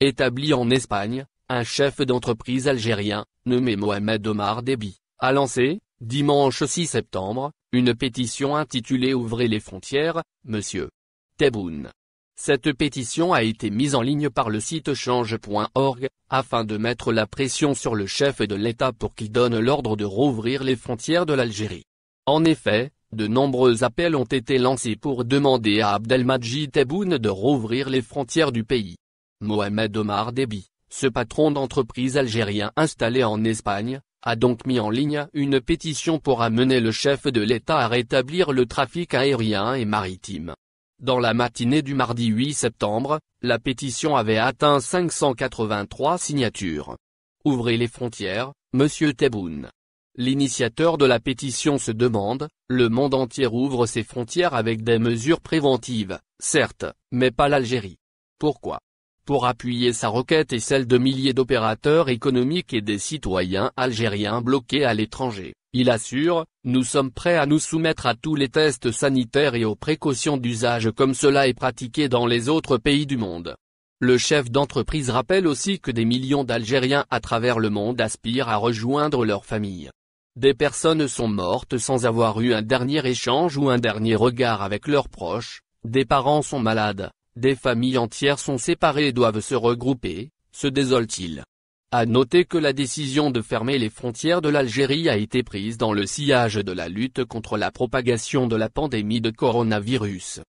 établi en Espagne, un chef d'entreprise algérien, nommé Mohamed Omar Debi, a lancé, dimanche 6 septembre, une pétition intitulée Ouvrez les frontières, monsieur. Tebboune. Cette pétition a été mise en ligne par le site change.org, afin de mettre la pression sur le chef de l'État pour qu'il donne l'ordre de rouvrir les frontières de l'Algérie. En effet, de nombreux appels ont été lancés pour demander à Abdelmadjid Tebboune de rouvrir les frontières du pays. Mohamed Omar Debi, ce patron d'entreprise algérien installé en Espagne, a donc mis en ligne une pétition pour amener le chef de l'État à rétablir le trafic aérien et maritime. Dans la matinée du mardi 8 septembre, la pétition avait atteint 583 signatures. Ouvrez les frontières, Monsieur Tebboune. L'initiateur de la pétition se demande, le monde entier ouvre ses frontières avec des mesures préventives, certes, mais pas l'Algérie. Pourquoi pour appuyer sa requête et celle de milliers d'opérateurs économiques et des citoyens algériens bloqués à l'étranger. Il assure, nous sommes prêts à nous soumettre à tous les tests sanitaires et aux précautions d'usage comme cela est pratiqué dans les autres pays du monde. Le chef d'entreprise rappelle aussi que des millions d'Algériens à travers le monde aspirent à rejoindre leur famille. Des personnes sont mortes sans avoir eu un dernier échange ou un dernier regard avec leurs proches, des parents sont malades, des familles entières sont séparées et doivent se regrouper, se désole-t-il. À noter que la décision de fermer les frontières de l'Algérie a été prise dans le sillage de la lutte contre la propagation de la pandémie de coronavirus.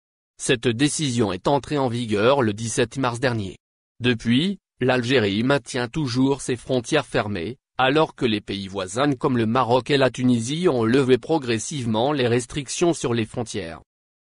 Cette décision est entrée en vigueur le 17 mars dernier. Depuis, l'Algérie maintient toujours ses frontières fermées, alors que les pays voisins comme le Maroc et la Tunisie ont levé progressivement les restrictions sur les frontières.